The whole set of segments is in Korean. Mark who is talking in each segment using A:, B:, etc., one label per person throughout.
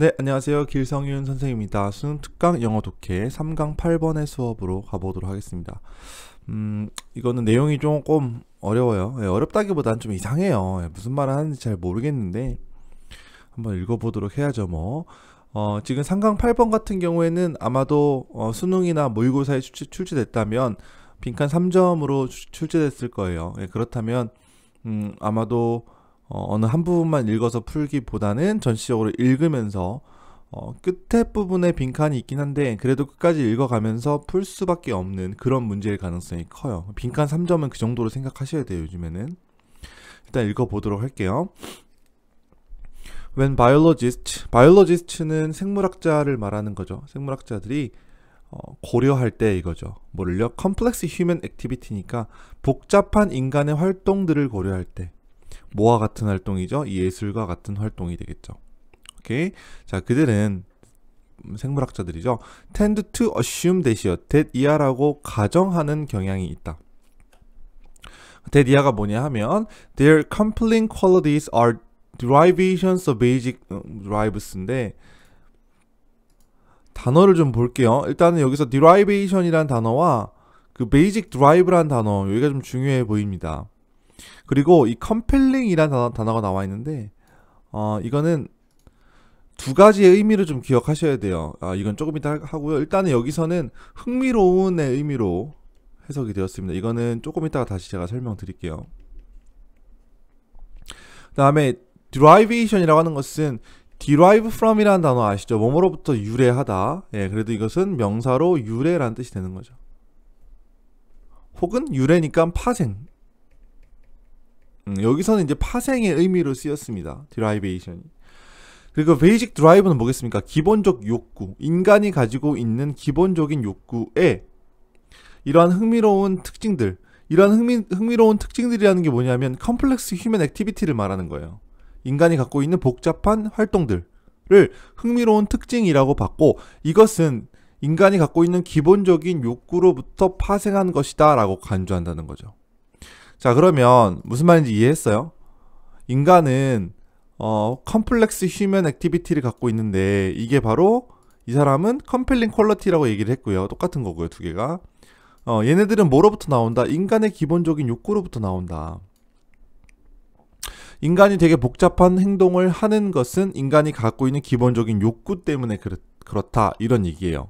A: 네, 안녕하세요. 길성윤 선생입니다. 수능 특강 영어 독해 3강 8번의 수업으로 가보도록 하겠습니다. 음, 이거는 내용이 조금 어려워요. 네, 예, 어렵다기보단 좀 이상해요. 네, 무슨 말을 하는지 잘 모르겠는데 한번 읽어보도록 해야죠, 뭐. 어, 지금 3강 8번 같은 경우에는 아마도 어, 수능이나 모의고사에 출제, 됐다면 빈칸 3점으로 출제됐을 거예요. 네, 그렇다면 음, 아마도 어, 어느 한 부분만 읽어서 풀기보다는 전체적으로 읽으면서 어, 끝에 부분에 빈칸이 있긴 한데 그래도 끝까지 읽어가면서 풀 수밖에 없는 그런 문제일 가능성이 커요. 빈칸 3점은 그 정도로 생각하셔야 돼요. 요즘에는 일단 읽어보도록 할게요. When biologist, biologist는 생물학자를 말하는 거죠. 생물학자들이 어, 고려할 때 이거죠. 뭐를요? Complex human activity니까 복잡한 인간의 활동들을 고려할 때. 뭐와 같은 활동이죠? 예술과 같은 활동이 되겠죠. 오케이. 자, 그들은 생물학자들이죠. tend to assume 대시어 that 이하라고 가정하는 경향이 있다. that 이하가 뭐냐 하면 their compelling qualities are derivations of basic 어, drives인데 단어를 좀 볼게요. 일단은 여기서 derivation이란 단어와 그 basic drive란 단어 여기가 좀 중요해 보입니다. 그리고 이 컴펠링이라는 단어, 단어가 나와 있는데 어 이거는 두 가지의 의미를 좀 기억하셔야 돼요. 아, 이건 조금 이따 하고요. 일단은 여기서는 흥미로운의 의미로 해석이 되었습니다. 이거는 조금 이따가 다시 제가 설명드릴게요. 그 다음에 derivation이라고 하는 것은 derive from이라는 단어 아시죠? 뭐뭐로부터 유래하다. 예, 그래도 이것은 명사로 유래라는 뜻이 되는 거죠. 혹은 유래니까 파생. 음, 여기서는 이제 파생의 의미로 쓰였습니다. 드라이베이션이. 그리고 베이직 드라이브는 뭐겠습니까? 기본적 욕구. 인간이 가지고 있는 기본적인 욕구에 이러한 흥미로운 특징들, 이러한 흥미, 흥미로운 특징들이라는 게 뭐냐면 컴플렉스 휴먼 액티비티를 말하는 거예요. 인간이 갖고 있는 복잡한 활동들을 흥미로운 특징이라고 봤고 이것은 인간이 갖고 있는 기본적인 욕구로부터 파생한 것이다라고 간주한다는 거죠. 자, 그러면 무슨 말인지 이해했어요? 인간은 어, 컴플렉스 휴먼 액티비티를 갖고 있는데 이게 바로 이 사람은 컴펠링 퀄러티라고 얘기를 했고요. 똑같은 거고요, 두 개가. 어, 얘네들은 뭐로부터 나온다? 인간의 기본적인 욕구로부터 나온다. 인간이 되게 복잡한 행동을 하는 것은 인간이 갖고 있는 기본적인 욕구 때문에 그렇, 그렇다. 이런 얘기예요.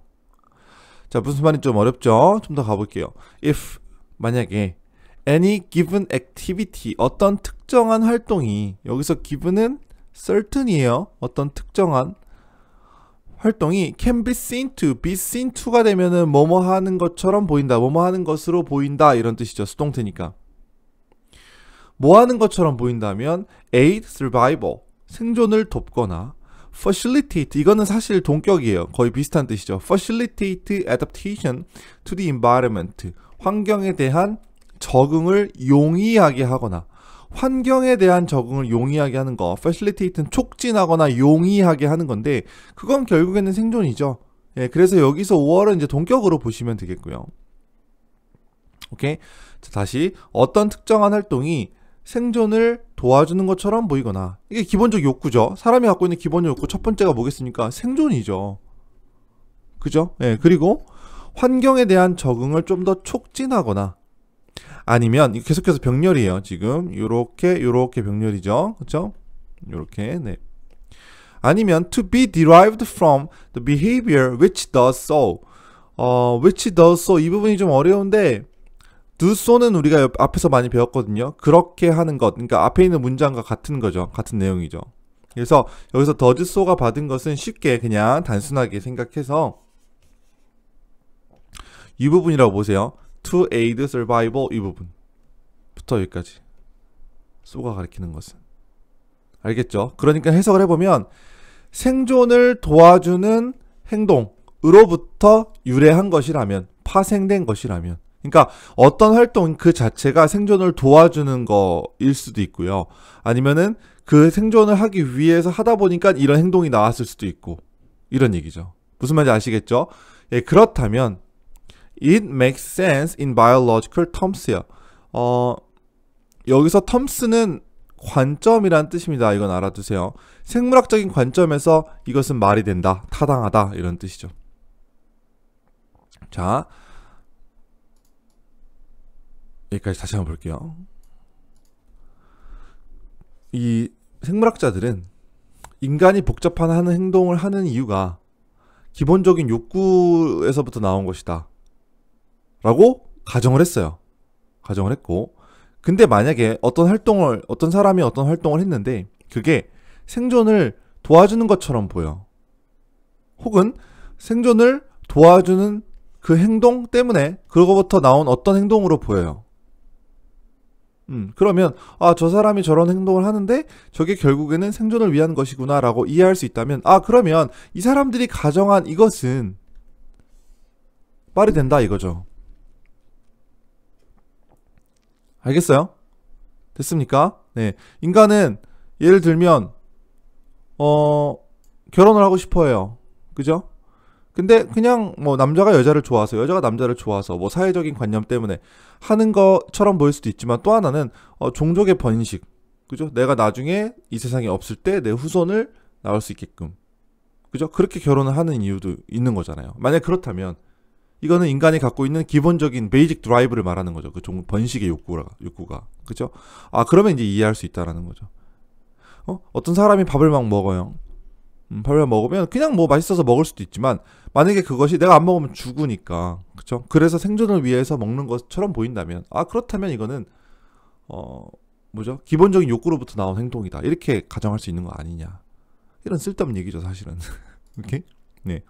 A: 자, 무슨 말인지 좀 어렵죠? 좀 더 가볼게요. if 만약에 any given activity 어떤 특정한 활동이 여기서 given은 certain이에요. 어떤 특정한 활동이 can be seen to be seen to가 되면은 뭐뭐 하는 것처럼 보인다. 뭐뭐 하는 것으로 보인다 이런 뜻이죠. 수동태니까. 뭐 하는 것처럼 보인다면 aid survival 생존을 돕거나 facilitate 이거는 사실 동격이에요. 거의 비슷한 뜻이죠. facilitate adaptation to the environment 환경에 대한 적응을 용이하게 하거나 환경에 대한 적응을 용이하게 하는 거, facilitate는 촉진하거나 용이하게 하는 건데 그건 결국에는 생존이죠. 예, 그래서 여기서 5월은 이제 동격으로 보시면 되겠고요. 오케이. 자, 다시 어떤 특정한 활동이 생존을 도와주는 것처럼 보이거나 이게 기본적 욕구죠. 사람이 갖고 있는 기본적 욕구 첫 번째가 뭐겠습니까? 생존이죠. 그죠? 예, 그리고 환경에 대한 적응을 좀 더 촉진하거나 아니면 계속해서 병렬이에요. 지금 요렇게 요렇게 병렬이죠. 그렇죠? 요렇게. 네. 아니면 to be derived from the behavior which does so. 어, which does so 이 부분이 좀 어려운데 do so는 우리가 옆, 앞에서 많이 배웠거든요. 그렇게 하는 것. 그러니까 앞에 있는 문장과 같은 거죠. 같은 내용이죠. 그래서 여기서 does so가 받은 것은 쉽게 그냥 단순하게 생각해서 이 부분이라고 보세요. to aid survival 이 부분부터 여기까지 소가 가리키는 것은 알겠죠? 그러니까 해석을 해보면 생존을 도와주는 행동으로부터 유래한 것이라면 파생된 것이라면 그러니까 어떤 활동 그 자체가 생존을 도와주는 거일 수도 있고요. 아니면은 그 생존을 하기 위해서 하다 보니까 이런 행동이 나왔을 수도 있고 이런 얘기죠. 무슨 말인지 아시겠죠? 예, 그렇다면 It makes sense in biological terms요. 어, 여기서 terms는 관점이란 뜻입니다. 이건 알아두세요. 생물학적인 관점에서 이것은 말이 된다, 타당하다 이런 뜻이죠. 자, 여기까지 다시 한번 볼게요. 이 생물학자들은 인간이 복잡한 하는 행동을 하는 이유가 기본적인 욕구에서부터 나온 것이다. 라고 가정을 했어요. 가정을 했고. 근데 만약에 어떤 활동을, 어떤 사람이 어떤 활동을 했는데 그게 생존을 도와주는 것처럼 보여. 혹은 생존을 도와주는 그 행동 때문에 그거부터 나온 어떤 행동으로 보여요. 음, 그러면, 아, 저 사람이 저런 행동을 하는데 저게 결국에는 생존을 위한 것이구나라고 이해할 수 있다면, 아, 그러면 이 사람들이 가정한 이것은 말이 된다 이거죠. 알겠어요? 됐습니까? 네. 인간은 예를 들면 어 결혼을 하고 싶어요. 그죠? 근데 그냥 뭐 남자가 여자를 좋아서 여자가 남자를 좋아서 뭐 사회적인 관념 때문에 하는 것처럼 보일 수도 있지만 또 하나는 어, 종족의 번식 그죠? 내가 나중에 이 세상에 없을 때 내 후손을 낳을 수 있게끔 그죠? 그렇게 결혼을 하는 이유도 있는 거잖아요. 만약 그렇다면 이거는 인간이 갖고 있는 기본적인 베이직 드라이브를 말하는 거죠. 그 종, 번식의 욕구라, 욕구가. 그죠? 아, 그러면 이제 이해할 수 있다라는 거죠. 어? 어떤 사람이 밥을 막 먹어요. 음, 밥을 먹으면 그냥 뭐 맛있어서 먹을 수도 있지만, 만약에 그것이 내가 안 먹으면 죽으니까. 그죠? 그래서 생존을 위해서 먹는 것처럼 보인다면, 아, 그렇다면 이거는, 어, 뭐죠? 기본적인 욕구로부터 나온 행동이다. 이렇게 가정할 수 있는 거 아니냐. 이런 쓸데없는 얘기죠, 사실은. 오케이? 네.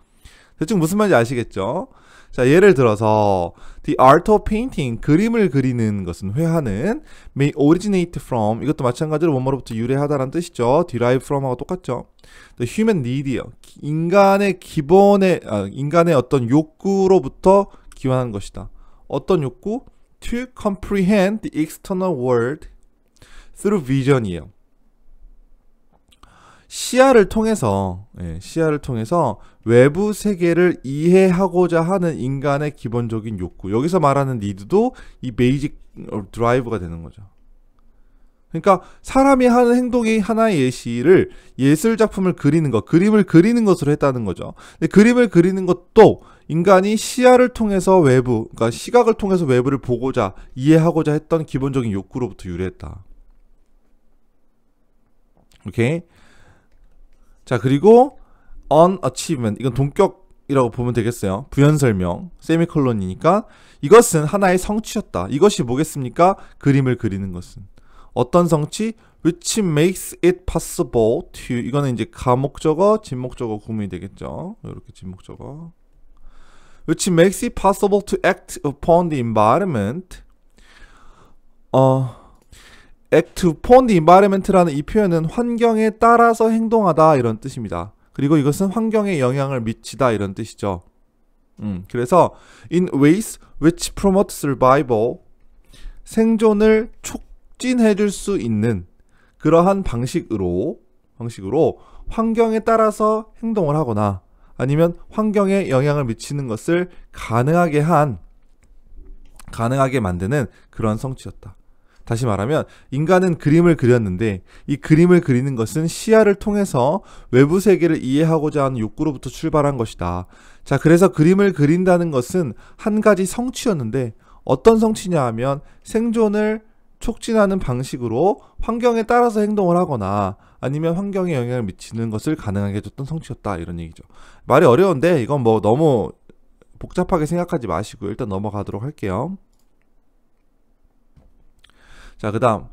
A: 대충 무슨 말인지 아시겠죠? 자, 예를 들어서 the art of painting 그림을 그리는 것은 회화는 may originate from 이것도 마찬가지로 원어로부터 유래하다라는 뜻이죠. derive from하고 똑같죠. the human need이요. 인간의 기본의 아, 인간의 어떤 욕구로부터 기원한 것이다. 어떤 욕구? to comprehend the external world through vision이에요. 시야를 통해서 예, 시야를 통해서 외부 세계를 이해하고자 하는 인간의 기본적인 욕구. 여기서 말하는 니드도 이 베이직 드라이브가 되는 거죠. 그러니까 사람이 하는 행동이 하나의 예시를 예술 작품을 그리는 것, 그림을 그리는 것으로 했다는 거죠. 근데 그림을 그리는 것도 인간이 시야를 통해서 외부, 그러니까 시각을 통해서 외부를 보고자 이해하고자 했던 기본적인 욕구로부터 유래했다. 오케이. 자, 그리고 on achievement. 이건 동격이라고 보면 되겠어요. 부연 설명. 세미콜론이니까 이것은 하나의 성취였다. 이것이 뭐겠습니까? 그림을 그리는 것은. 어떤 성취? which makes it possible to 이거는 이제 가목적어, 진목적어 구문이 되겠죠. 이렇게 진목적어. which makes it possible to act upon the environment 어 act upon the environment라는 이 표현은 환경에 따라서 행동하다 이런 뜻입니다. 그리고 이것은 환경에 영향을 미치다 이런 뜻이죠. 음, 그래서 in ways which promote survival 생존을 촉진해 줄 수 있는 그러한 방식으로 방식으로 환경에 따라서 행동을 하거나 아니면 환경에 영향을 미치는 것을 가능하게 한 가능하게 만드는 그런 성취였다. 다시 말하면 인간은 그림을 그렸는데 이 그림을 그리는 것은 시야를 통해서 외부 세계를 이해하고자 하는 욕구로부터 출발한 것이다. 자, 그래서 그림을 그린다는 것은 한 가지 성취였는데 어떤 성취냐 하면 생존을 촉진하는 방식으로 환경에 따라서 행동을 하거나 아니면 환경에 영향을 미치는 것을 가능하게 해줬던 성취였다 이런 얘기죠. 말이 어려운데 이건 뭐 너무 복잡하게 생각하지 마시고 일단 넘어가도록 할게요. 자, 그 다음,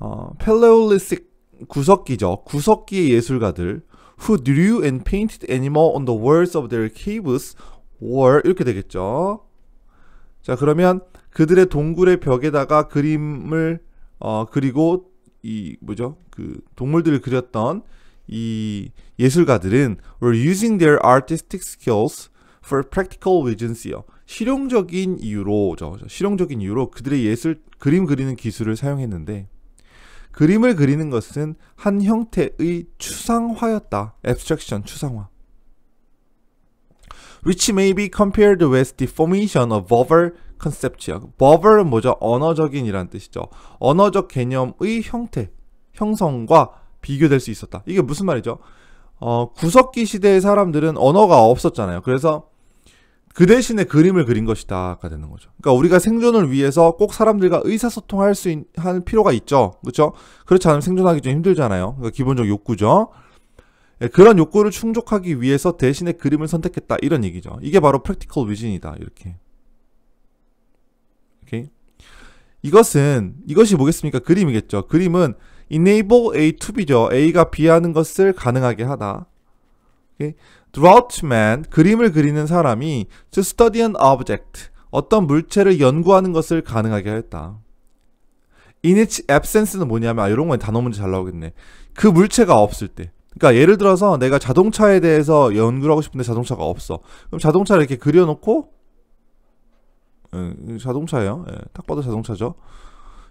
A: 어, Paleolithic 구석기죠. 구석기의 예술가들. Who drew and painted animal on the walls of their caves or 이렇게 되겠죠. 자, 그러면 그들의 동굴의 벽에다가 그림을 어, 그리고 이 뭐죠? 그 동물들을 그렸던 이 예술가들은 were using their artistic skills for practical reasons요. 실용적인 이유로 저, 실용적인 이유로 그들의 예술 그림 그리는 기술을 사용했는데 그림을 그리는 것은 한 형태의 추상화였다. abstraction 추상화. which may be compared with the formation of verbal concept야. verbal은 뭐죠? 언어적인이란 뜻이죠. 언어적 개념의 형태, 형성과 비교될 수 있었다. 이게 무슨 말이죠? 어, 구석기 시대의 사람들은 언어가 없었잖아요. 그래서 그 대신에 그림을 그린 것이다가 되는 거죠. 그러니까 우리가 생존을 위해서 꼭 사람들과 의사소통할 수 있, 할 필요가 있죠. 그렇죠? 그렇지 않으면 생존하기 좀 힘들잖아요. 그러니까 기본적 욕구죠. 예, 그런 욕구를 충족하기 위해서 대신에 그림을 선택했다 이런 얘기죠. 이게 바로 프랙티컬 위진이다 이렇게. 오케이. 이것은 이것이 뭐겠습니까? 그림이겠죠. 그림은 enable A to B죠. A가 B 하는 것을 가능하게 하다. 오케이? Drouchtman, 그림을 그리는 사람이 to study an object, 어떤 물체를 연구하는 것을 가능하게 하였다 in its absence는 뭐냐면, 아, 이런 건 단어 문제 잘 나오겠네. 그 물체가 없을 때. 그러니까 예를 들어서 내가 자동차에 대해서 연구를 하고 싶은데 자동차가 없어. 그럼 자동차를 이렇게 그려놓고, 예, 자동차예요. 예, 딱 봐도 자동차죠.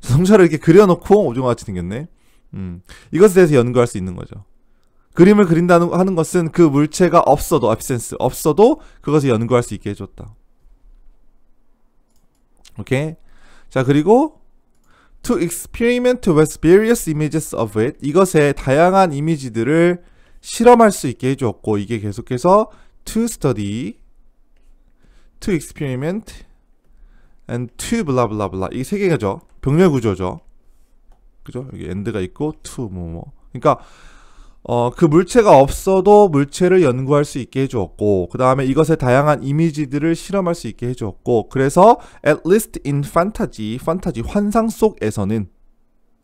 A: 자동차를 이렇게 그려놓고 오징어 같이 생겼네. 음, 이것에 대해서 연구할 수 있는 거죠. 그림을 그린다는 하는 것은 그 물체가 없어도 absence 없어도 그것을 연구할 수 있게 해줬다. 오케이. 자 그리고 to experiment with various images of it 이것에 다양한 이미지들을 실험할 수 있게 해주고 이게 계속해서 to study, to experiment, and to 블라블라블라 이세 개가죠 병렬 구조죠. 그죠? 여기 end가 있고 to 뭐 뭐. 그러니까 어, 그 물체가 없어도 물체를 연구할 수 있게 해주었고, 그 다음에 이것의 다양한 이미지들을 실험할 수 있게 해주었고, 그래서 at least in fantasy, fantasy 환상 속에서는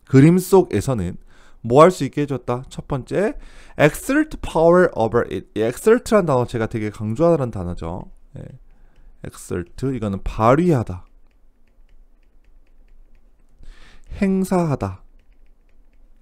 A: 그림 속에서는 뭐 할 수 있게 해줬다. 첫 번째, exert power over it. exert란 단어 제가 되게 강조하다는 단어죠. 예. exert 이거는 발휘하다, 행사하다.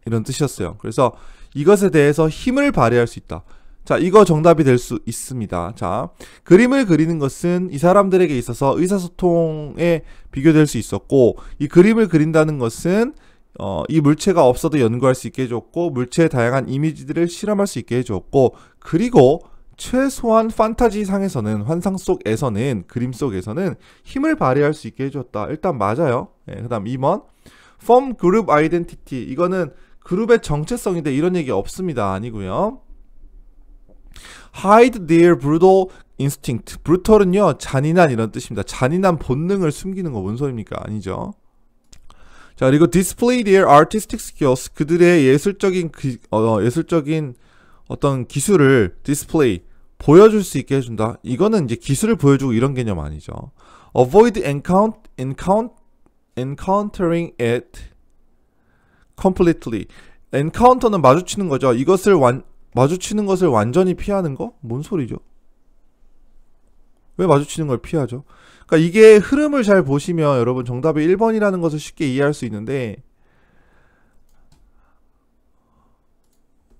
A: 이런 뜻이었어요. 그래서 이것에 대해서 힘을 발휘할 수 있다. 자, 이거 정답이 될 수 있습니다. 자, 그림을 그리는 것은 이 사람들에게 있어서 의사소통에 비교될 수 있었고, 이 그림을 그린다는 것은 어, 이 물체가 없어도 연구할 수 있게 해줬고, 물체의 다양한 이미지들을 실험할 수 있게 해줬고, 그리고 최소한 판타지 상에서는, 환상 속에서는, 그림 속에서는 힘을 발휘할 수 있게 해줬다. 일단 맞아요. 예, 그 다음 2번. Form Group Identity. 이거는 그룹의 정체성인데 이런 얘기 없습니다. 아니고요. hide their brutal instinct. brutal은요, 잔인한 이런 뜻입니다. 잔인한 본능을 숨기는 거뭔 소리입니까? 아니죠. 자, 그리고 display their artistic skills. 그들의 예술적인, 그, 어, 예술적인 어떤 기술을 display, 보여줄 수 있게 해준다. 이거는 이제 기술을 보여주고 이런 개념 아니죠. avoid encounter, encounter, encountering it completely encounter는 마주치는 거죠. 이것을 완 마주치는 것을 완전히 피하는 거? 뭔 소리죠? 왜 마주치는 걸 피하죠? 그러니까 이게 흐름을 잘 보시면 여러분 정답이 1번이라는 것을 쉽게 이해할 수 있는데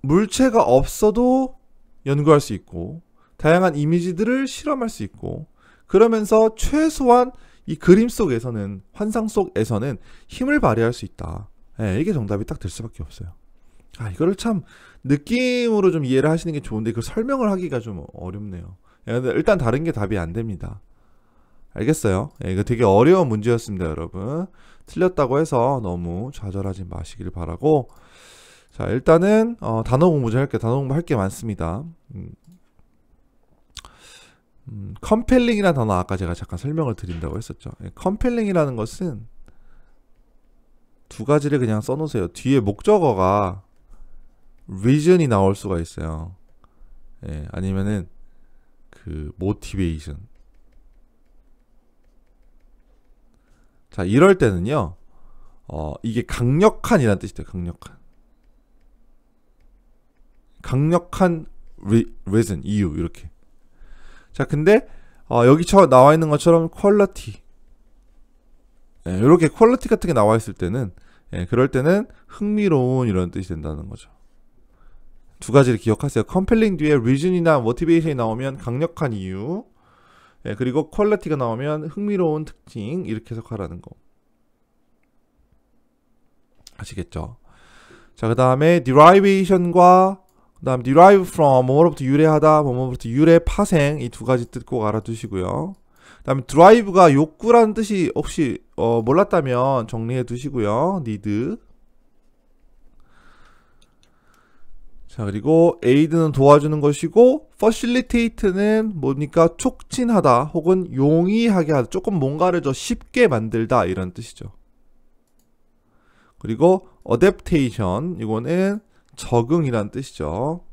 A: 물체가 없어도 연구할 수 있고 다양한 이미지들을 실험할 수 있고 그러면서 최소한 이 그림 속에서는 환상 속에서는 힘을 발휘할 수 있다. 네, 이게 정답이 딱 될 수밖에 없어요. 아, 이거를 참 느낌으로 좀 이해를 하시는 게 좋은데 그 설명을 하기가 좀 어렵네요. 예, 일단 다른 게 답이 안 됩니다. 알겠어요? 예, 이거 되게 어려운 문제였습니다, 여러분. 틀렸다고 해서 너무 좌절하지 마시길 바라고. 자, 일단은 어, 단어 공부 좀 할게요. 단어 공부 할 게 많습니다. 음, 컴펠링이라는 음, 단어 아까 제가 잠깐 설명을 드린다고 했었죠. 컴펠링이라는 예, 것은 두 가지를 그냥 써놓으세요. 뒤에 목적어가 reason이 나올 수가 있어요. 예, 아니면은 그 motivation. 자, 이럴 때는요. 어, 이게 강력한이라는 뜻이 돼요. 강력한. 강력한 re, reason, 이유 이렇게. 자, 근데 어, 여기 저 나와 있는 것처럼 퀄러티 예, 이렇게 퀄리티 같은 게 나와 있을 때는 예, 그럴 때는 흥미로운 이런 뜻이 된다는 거죠. 두 가지를 기억하세요. 컴펠링 뒤에 리 e a 이나모티베이션이 나오면 강력한 이유, 예, 그리고 퀄리티가 나오면 흥미로운 특징 이렇게 해석하라는 거. 아시겠죠? 자, 그 다음에 derivation과 그 다음 derive from 뭐뭐로부터 유래하다, 뭐뭐로부터 유래 파생 이 두 가지 뜻 꼭 알아두시고요. 그 다음에 드라이브가 욕구라는 뜻이 혹시 어, 몰랐다면 정리해 두시고요. 니드. 자 그리고 에이드는 도와주는 것이고 퍼실리테이트는 뭡니까 촉진하다 혹은 용이하게 하다 조금 뭔가를 더 쉽게 만들다 이런 뜻이죠 그리고 어댑테이션 이거는 적응이란 뜻이죠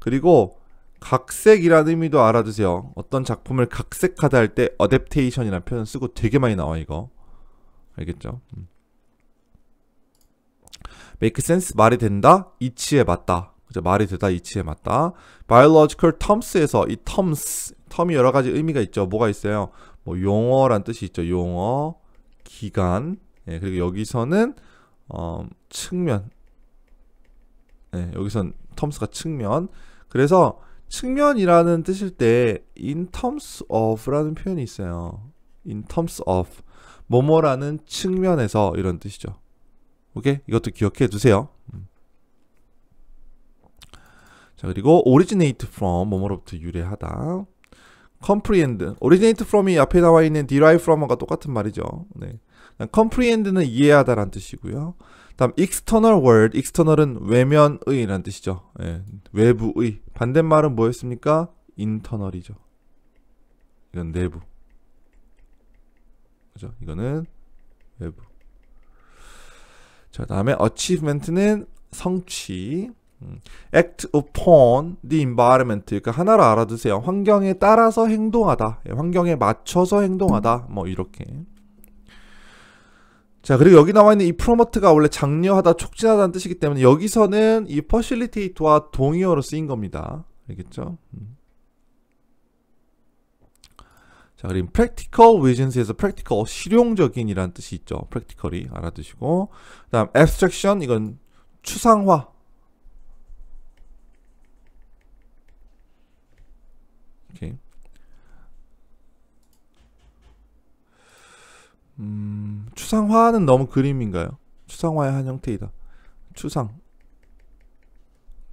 A: 그리고 각색이라는 의미도 알아두세요. 어떤 작품을 각색하다 할 때 어댑테이션이라는 표현 을 쓰고 되게 많이 나와 이거. 알겠죠? 음. make sense 말이 된다 이치에 맞다 그죠 말이 되다 이치에 맞다 biological terms에서 이 terms 텀이 여러 가지 의미가 있죠 뭐가 있어요 뭐 용어란 뜻이 있죠 용어 기간 예, 그리고 여기서는 어, 측면 예, 여기선 텀스가 측면 그래서 측면이라는 뜻일 때 in terms of라는 표현이 있어요. in terms of 뭐뭐라는 측면에서 이런 뜻이죠. 오케이? 이것도 기억해 두세요. 음. 자, 그리고 originate from 뭐뭐로부터 유래하다. comprehend. originate from이 앞에 나와 있는 derive from과 똑같은 말이죠. 네. comprehend 는 이해하다라는 뜻이고요. 다음 external world, external은 외면의라는 뜻이죠. 예, 외부의. 반대말은 뭐였습니까? internal이죠. 이건 내부. 그죠? 이거는 외부. 자, 다음에 achievement는 성취. 음, act upon the environment. 그러니까 하나로 알아두세요. 환경에 따라서 행동하다. 예, 환경에 맞춰서 행동하다. 뭐 이렇게. 자, 그리고 여기 나와 있는 이 프로모트가 원래 장려하다, 촉진하다는 뜻이기 때문에 여기서는 이 퍼실리테이트와 동의어로 쓰인 겁니다. 알겠죠? 음. 자, 그리고 practical visions에서 practical, 실용적인이라는 뜻이 있죠. practically 알아두시고 그 다음 abstraction, 이건 추상화 오케이. 음... 추상화는 너무 그림인가요? 추상화의 한 형태이다. 추상.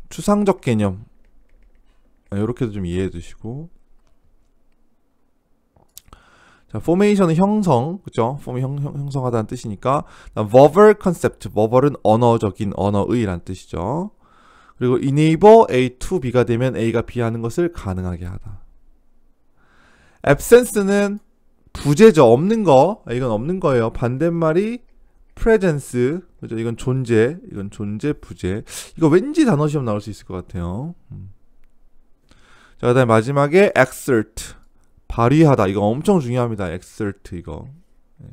A: 추상적 개념. 이렇게도 아, 좀 이해해 주시고. 자, 포메이션은 형성, 그죠? 폼이 형, 형, 형성하다는 뜻이니까. verbal concept, verbal은 언어적인, 언어의란 뜻이죠. 그리고 enable A to B가 되면 A가 B 하는 것을 가능하게 하다. absence는 부재죠. 없는 거. 이건 없는 거예요. 반대말이 presence. 그죠? 이건 존재. 이건 존재 부재. 이거 왠지 단어 시험 나올 수 있을 것 같아요. 음. 자, 그다음에 마지막에 exert. 발휘하다. 이거 엄청 중요합니다. exert 이거. 네.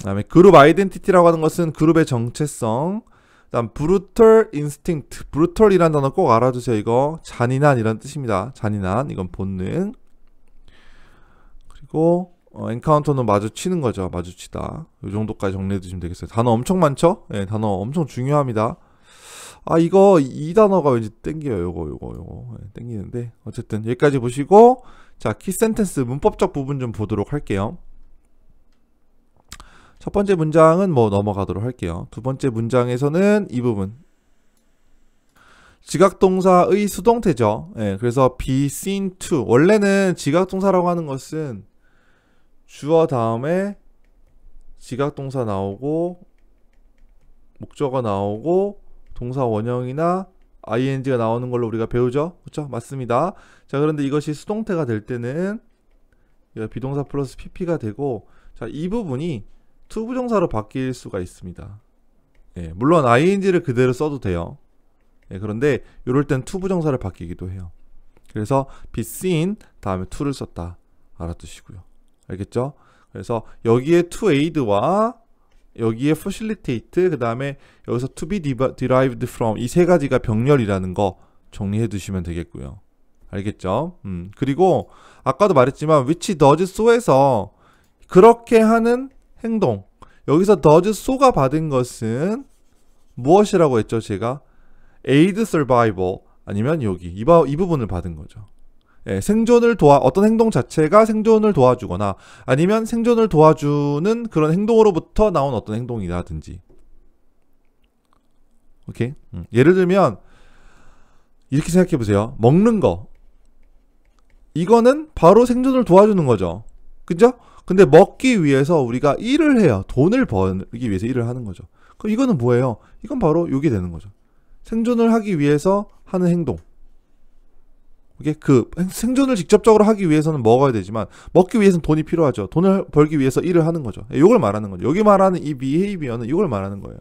A: 그다음에 그룹 아이덴티티라고 하는 것은 그룹의 정체성. 그다음 brutal instinct. brutal이란 단어 꼭 알아두세요. 이거 잔인한 이런 뜻입니다. 잔인한 이건 본능. 그리고 어, 엔카운터는 마주치는 거죠. 마주치다. 이 정도까지 정리해 두시면 되겠어요. 단어 엄청 많죠? 예, 단어 엄청 중요합니다. 아, 이거 이 단어가 왠지 땡겨요. 요거 요거 요거. 예, 땡기는데 어쨌든 여기까지 보시고 자, 키 센텐스 문법적 부분 좀 보도록 할게요. 첫 번째 문장은 뭐 넘어가도록 할게요. 두 번째 문장에서는 이 부분 지각동사의 수동태죠. 예, 그래서 be seen to 원래는 지각동사라고 하는 것은 주어 다음에 지각동사 나오고 목적어 나오고 동사 원형이나 ing가 나오는 걸로 우리가 배우죠 그쵸 맞습니다 자 그런데 이것이 수동태가 될 때는 비동사 플러스 pp가 되고 자 이 부분이 투부정사로 바뀔 수가 있습니다 예, 물론 ing를 그대로 써도 돼요 예, 그런데 이럴 땐 투부정사를 바뀌기도 해요 그래서 be seen 다음에 to를 썼다 알아두시고요 알겠죠? 그래서 여기에 to aid와 여기에 facilitate 그 다음에 여기서 to be derived from 이 세 가지가 병렬이라는 거 정리해 두시면 되겠고요. 알겠죠? 음, 그리고 아까도 말했지만 which does so에서 그렇게 하는 행동 여기서 does so가 받은 것은 무엇이라고 했죠 제가 aid survival 아니면 여기 이, 바, 이 부분을 받은 거죠. 예, 생존을 도와 어떤 행동 자체가 생존을 도와주거나 아니면 생존을 도와주는 그런 행동으로부터 나온 어떤 행동이라든지 오케이 음. 예를 들면 이렇게 생각해 보세요 먹는 거 이거는 바로 생존을 도와주는 거죠 그죠 근데 먹기 위해서 우리가 일을 해요 돈을 벌기 위해서 일을 하는 거죠 그럼 이거는 뭐예요 이건 바로 요게 되는 거죠 생존을 하기 위해서 하는 행동 이게 그 생존을 직접적으로 하기 위해서는 먹어야 되지만 먹기 위해서는 돈이 필요하죠. 돈을 벌기 위해서 일을 하는 거죠. 이걸 예, 말하는 거죠. 여기 말하는 이 비헤이비어는 이걸 말하는 거예요.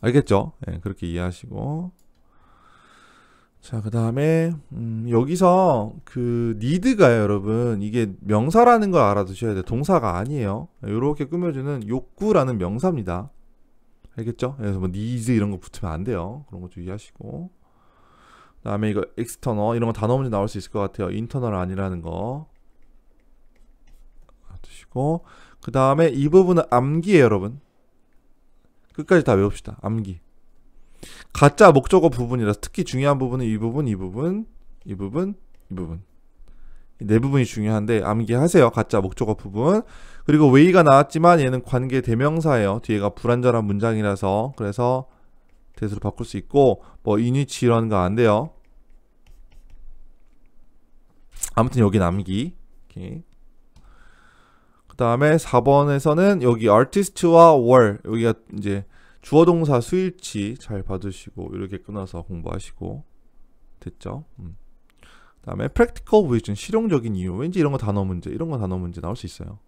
A: 알겠죠? 네, 그렇게 이해하시고 자, 그 다음에, 음, 여기서 그, n e e d 가 여러분. 이게 명사라는 걸 알아두셔야 돼. 동사가 아니에요. 이렇게 예, 꾸며주는 욕구라는 명사입니다. 알겠죠? 그래서 뭐, need 이런 거 붙으면 안 돼요. 그런 거 주의하시고. 다음에 이거 엑스터너 이런 거다 넣으면 나올 수 있을 것 같아요. 인터널 아니라는 거. 두시고 그 다음에 이 부분은 암기예요, 여러분. 끝까지 다 외웁시다. 암기. 가짜 목적어 부분이라서 특히 중요한 부분은 이 부분, 이 부분, 이 부분, 이 부분. 네 부분이 중요한데 암기하세요. 가짜 목적어 부분. 그리고 웨이가 나왔지만 얘는 관계 대명사예요. 뒤에가 불완전한 문장이라서 그래서 대수로 바꿀 수 있고 뭐이니치 이런 거 안 돼요. 아무튼 여기 남기. 오케이. 그다음에 4번에서는 여기 artist와 월 여기가 이제 주어 동사 수일치 잘 받으시고 이렇게 끊어서 공부하시고 됐죠? 음. 그다음에 practical vision 실용적인 이유 왠지 이런 거 단어 문제 이런 거 단어 문제 나올 수 있어요.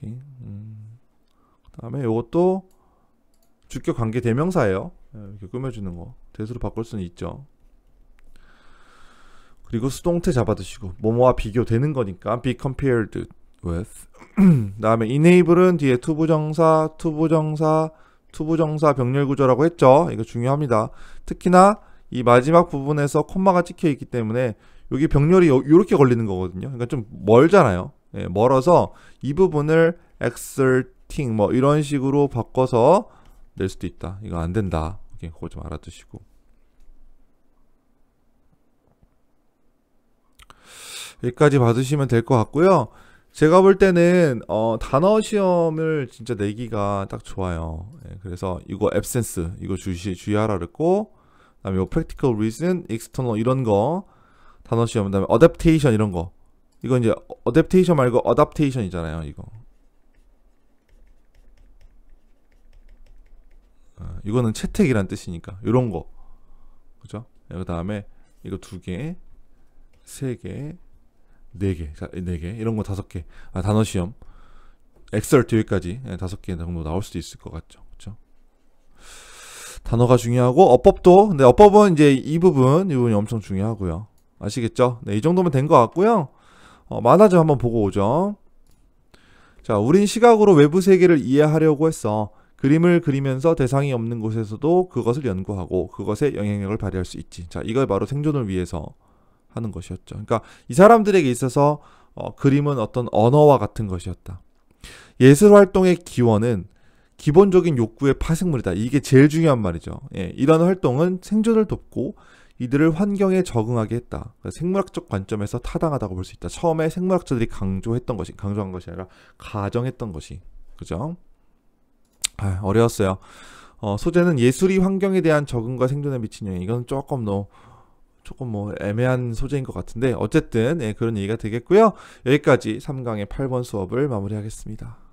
A: 오케이. 음. 그다음에 이것도 주격 관계 대명사예요. 예, 이렇게 꾸며주는 거. 대수로 바꿀 수는 있죠. 그리고 수동태 잡아두시고 뭐뭐와 비교되는 거니까 be compared with 다음에 enable은 뒤에 투부정사, 투부정사, 투부정사 병렬구조라고 했죠. 이거 중요합니다. 특히나 이 마지막 부분에서 콤마가 찍혀 있기 때문에 여기 병렬이 이렇게 걸리는 거거든요. 그러니까 좀 멀잖아요. 예, 멀어서 이 부분을 exerting 뭐 이런 식으로 바꿔서 낼 수도 있다. 이거 안 된다. 오케이, 그거 좀 알아두시고. 여기까지 봐주시면될 것 같고요. 제가 볼 때는 어, 단어 시험을 진짜 내기가 딱 좋아요. 예, 그래서 이거 absence 이거 주시, 주의하라 그랬고 그다음에 요 practical reason, external 이런 거 단어 시험 그다음에 adaptation 이런 거이거 이제 adaptation 말고 adaptation이잖아요. 이거 어, 이거는 채택이란 뜻이니까 이런 거 그죠? 그 다음에 이거 두 개, 세 개, 네 개, 네 개, 이런 거 다섯 개. 아, 단어 시험. 엑셀 뒤에까지 예, 다섯 개 정도 나올 수도 있을 것 같죠. 그죠? 단어가 중요하고, 어법도, 근데 어법은 이제 이 부분, 이 부분이 엄청 중요하고요. 아시겠죠? 네, 이 정도면 된 것 같고요. 어, 만화좀 한번 보고 오죠. 자, 우린 시각으로 외부 세계를 이해하려고 했어. 그림을 그리면서 대상이 없는 곳에서도 그것을 연구하고 그것에 영향력을 발휘할 수 있지. 자, 이걸 바로 생존을 위해서 하는 것이었죠. 그러니까 이 사람들에게 있어서 어, 그림은 어떤 언어와 같은 것이었다. 예술 활동의 기원은 기본적인 욕구의 파생물이다. 이게 제일 중요한 말이죠. 예, 이런 활동은 생존을 돕고 이들을 환경에 적응하게 했다. 그러니까 생물학적 관점에서 타당하다고 볼 수 있다. 처음에 생물학자들이 강조했던 것이 강조한 것이 아니라 가정했던 것이 그죠? 아, 어려웠어요. 어, 소재는 예술이 환경에 대한 적응과 생존에 미친 영향. 이건 조금 너 뭐, 조금 뭐 애매한 소재인 것 같은데 어쨌든 예, 그런 얘기가 되겠고요. 여기까지 3강의 8번 수업을 마무리하겠습니다.